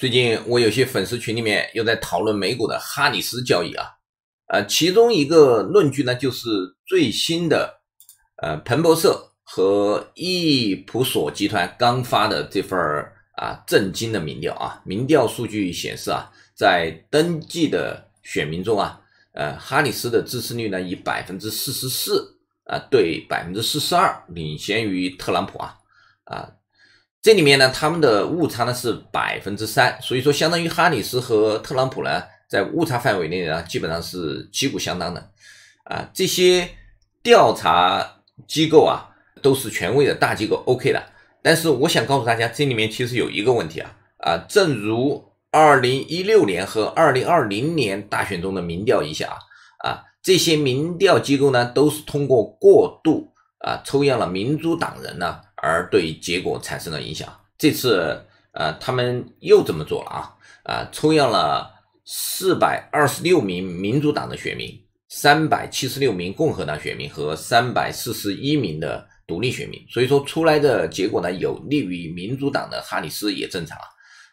最近我有些粉丝群里面又在讨论美股的哈里斯交易啊，呃，其中一个论据呢就是最新的，呃，彭博社和易普索集团刚发的这份儿啊震惊的民调啊，民调数据显示啊，在登记的选民中啊，呃，哈里斯的支持率呢以百分之四十四啊对百分之四十二领先于特朗普啊啊。这里面呢，他们的误差呢是百分之三，所以说相当于哈里斯和特朗普呢，在误差范围内呢，基本上是旗鼓相当的，啊，这些调查机构啊，都是权威的大机构，OK 的。但是我想告诉大家，这里面其实有一个问题啊，啊，正如二零一六年和二零二零年大选中的民调一下啊，啊，这些民调机构呢，都是通过过度啊抽样了民主党人呢。而对结果产生了影响。这次，呃，他们又这么做了啊？啊，抽样了四百二十六名民主党的选民，三百七十六名共和党选民和三百四十一名的独立选民。所以说出来的结果呢，有利于民主党的哈里斯也正常。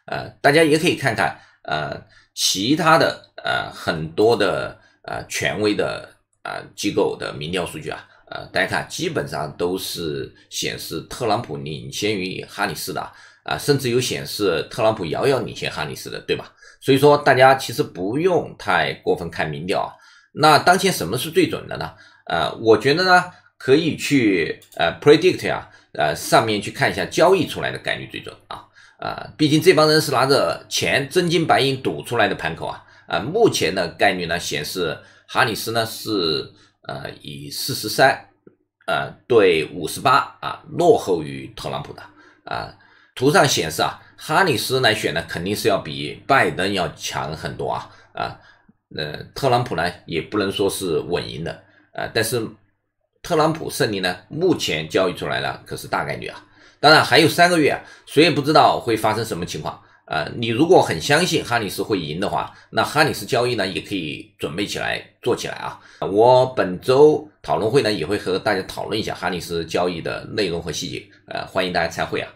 呃，大家也可以看看，呃，其他的呃很多的呃权威的啊机构的民调数据啊。呃，大家看，基本上都是显示特朗普领先于哈里斯的，啊，甚至有显示特朗普遥遥领先哈里斯的，对吧？所以说，大家其实不用太过分看民调啊。那当前什么是最准的呢？呃，我觉得呢，可以去呃 predict 啊，呃，上面去看一下交易出来的概率最准啊。啊，毕竟这帮人是拿着钱真金白银赌出来的盘口啊。啊，目前的概率呢，显示哈里斯呢是。呃，以四十三，呃，对五十八，啊，落后于特朗普的，啊，图上显示啊，哈里斯来选呢，肯定是要比拜登要强很多啊，啊，呃，特朗普呢，也不能说是稳赢的，啊，但是特朗普胜利呢，目前交易出来了，可是大概率啊，当然还有三个月，谁也不知道会发生什么情况。呃，你如果很相信哈里斯会赢的话，那哈里斯交易呢也可以准备起来做起来啊。我本周讨论会呢也会和大家讨论一下哈里斯交易的内容和细节，呃，欢迎大家参会啊。